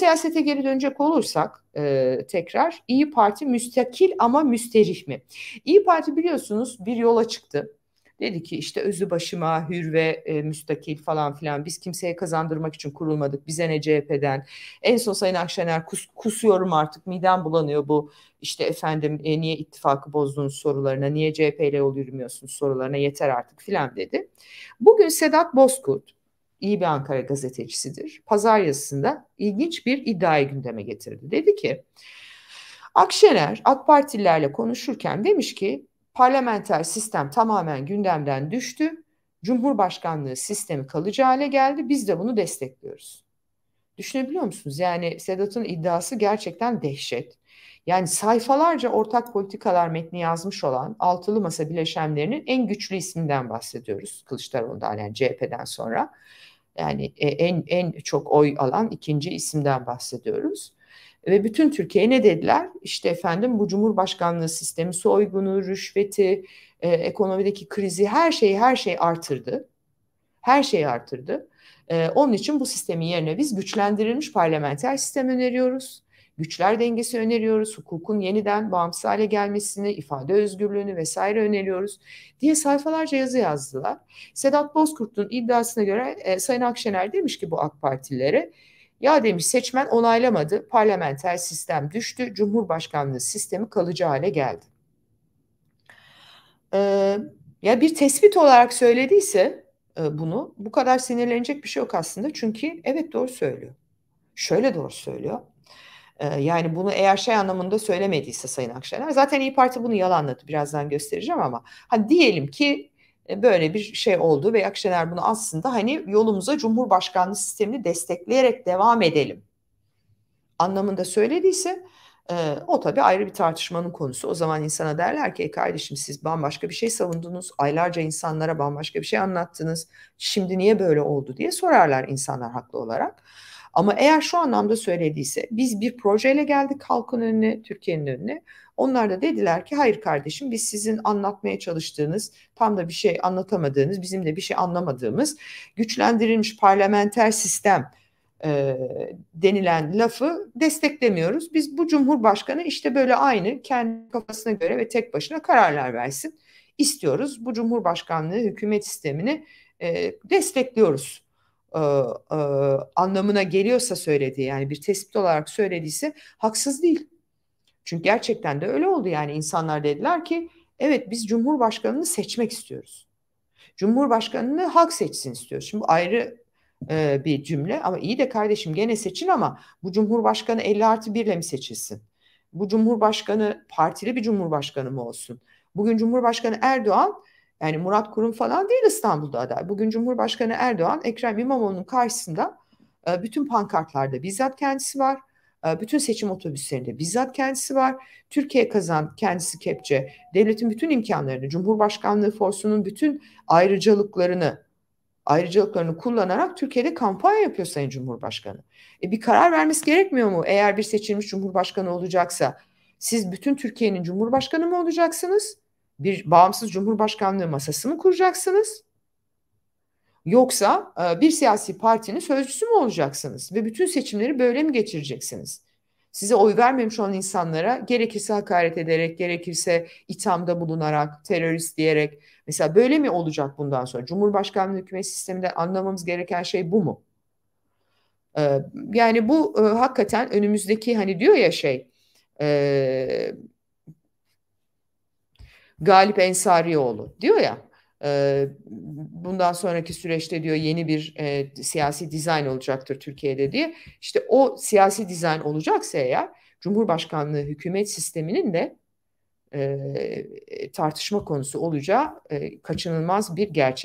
siyasete geri dönecek olursak e, tekrar İyi Parti müstakil ama müsterih mi? İyi Parti biliyorsunuz bir yola çıktı. Dedi ki işte özü başıma hür ve e, müstakil falan filan biz kimseye kazandırmak için kurulmadık. Bize ne CHP'den. En son Sayın Akşener kus, kusuyorum artık midem bulanıyor bu işte efendim e, niye ittifakı bozduğunuz sorularına niye CHP ile yol yürümüyorsunuz sorularına yeter artık filan dedi. Bugün Sedat Bozkurt iyi bir Ankara gazetecisidir. Pazar yazısında ilginç bir iddiayı gündeme getirdi. Dedi ki Akşener AK Partililerle konuşurken demiş ki parlamenter sistem tamamen gündemden düştü. Cumhurbaşkanlığı sistemi kalıcı hale geldi. Biz de bunu destekliyoruz. Düşünebiliyor musunuz? Yani Sedat'ın iddiası gerçekten dehşet. Yani sayfalarca ortak politikalar metni yazmış olan altılı masa bileşenlerinin en güçlü isminden bahsediyoruz. Kılıçdaroğlu'ndan yani CHP'den sonra. Yani e, en en çok oy alan ikinci isimden bahsediyoruz. Ve bütün Türkiye ne dediler? İşte efendim bu Cumhurbaşkanlığı sistemi soygunu, rüşveti, e, ekonomideki krizi her şeyi her şey artırdı. Her şeyi artırdı. E, onun için bu sistemin yerine biz güçlendirilmiş parlamenter sistem öneriyoruz güçler dengesi öneriyoruz, hukukun yeniden bağımsız hale gelmesini, ifade özgürlüğünü vesaire öneriyoruz diye sayfalarca yazı yazdılar. Sedat Bozkurt'un iddiasına göre e, Sayın Akşener demiş ki bu AK Partililere ya demiş seçmen onaylamadı, parlamenter sistem düştü, cumhurbaşkanlığı sistemi kalıcı hale geldi. Ee, ya bir tespit olarak söylediyse e, bunu bu kadar sinirlenecek bir şey yok aslında. Çünkü evet doğru söylüyor. Şöyle doğru söylüyor. Ee, yani bunu eğer şey anlamında söylemediyse Sayın Akşener zaten İyi Parti bunu yalanladı birazdan göstereceğim ama hani diyelim ki e, böyle bir şey oldu ve Akşener bunu aslında hani yolumuza Cumhurbaşkanlığı sistemini destekleyerek devam edelim anlamında söylediyse e, o tabii ayrı bir tartışmanın konusu. O zaman insana derler ki e kardeşim siz bambaşka bir şey savundunuz. Aylarca insanlara bambaşka bir şey anlattınız. Şimdi niye böyle oldu diye sorarlar insanlar haklı olarak. Ama eğer şu anlamda söylediyse biz bir projeyle geldik halkın önüne, Türkiye'nin önüne. Onlar da dediler ki hayır kardeşim biz sizin anlatmaya çalıştığınız tam da bir şey anlatamadığınız bizim de bir şey anlamadığımız güçlendirilmiş parlamenter sistem e, denilen lafı desteklemiyoruz. Biz bu Cumhurbaşkanı işte böyle aynı kendi kafasına göre ve tek başına kararlar versin istiyoruz. Bu Cumhurbaşkanlığı hükümet sistemini e, destekliyoruz e, e, anlamına geliyorsa söylediği yani bir tespit olarak söylediyse haksız değil. Çünkü gerçekten de öyle oldu yani insanlar dediler ki evet biz Cumhurbaşkanını seçmek istiyoruz. Cumhurbaşkanını halk seçsin istiyoruz. Şimdi bu ayrı e, bir cümle ama iyi de kardeşim gene seçin ama bu Cumhurbaşkanı 50 artı 1 ile mi seçilsin? Bu Cumhurbaşkanı partili bir Cumhurbaşkanı mı olsun? Bugün Cumhurbaşkanı Erdoğan yani Murat Kurum falan değil İstanbul'da aday. Bugün Cumhurbaşkanı Erdoğan Ekrem İmamoğlu'nun karşısında e, bütün pankartlarda bizzat kendisi var. E, bütün seçim otobüslerinde bizzat kendisi var. Türkiye kazan kendisi kepçe. Devletin bütün imkanlarını, Cumhurbaşkanlığı forsunun bütün ayrıcalıklarını ayrıcalıklarını kullanarak Türkiye'de kampanya yapıyor Sayın Cumhurbaşkanı. E bir karar vermesi gerekmiyor mu? Eğer bir seçilmiş Cumhurbaşkanı olacaksa siz bütün Türkiye'nin Cumhurbaşkanı mı olacaksınız? bir bağımsız cumhurbaşkanlığı masası mı kuracaksınız? Yoksa e, bir siyasi partinin sözcüsü mü olacaksınız ve bütün seçimleri böyle mi geçireceksiniz? Size oy vermemiş olan insanlara gerekirse hakaret ederek, gerekirse ithamda bulunarak, terörist diyerek mesela böyle mi olacak bundan sonra? Cumhurbaşkanlığı hükümet sisteminde anlamamız gereken şey bu mu? E, yani bu e, hakikaten önümüzdeki hani diyor ya şey Galip Ensarioğlu diyor ya e, bundan sonraki süreçte diyor yeni bir e, siyasi dizayn olacaktır Türkiye'de diye. İşte o siyasi dizayn olacaksa eğer Cumhurbaşkanlığı hükümet sisteminin de e, e tartışma konusu olacağı e, kaçınılmaz bir gerçek.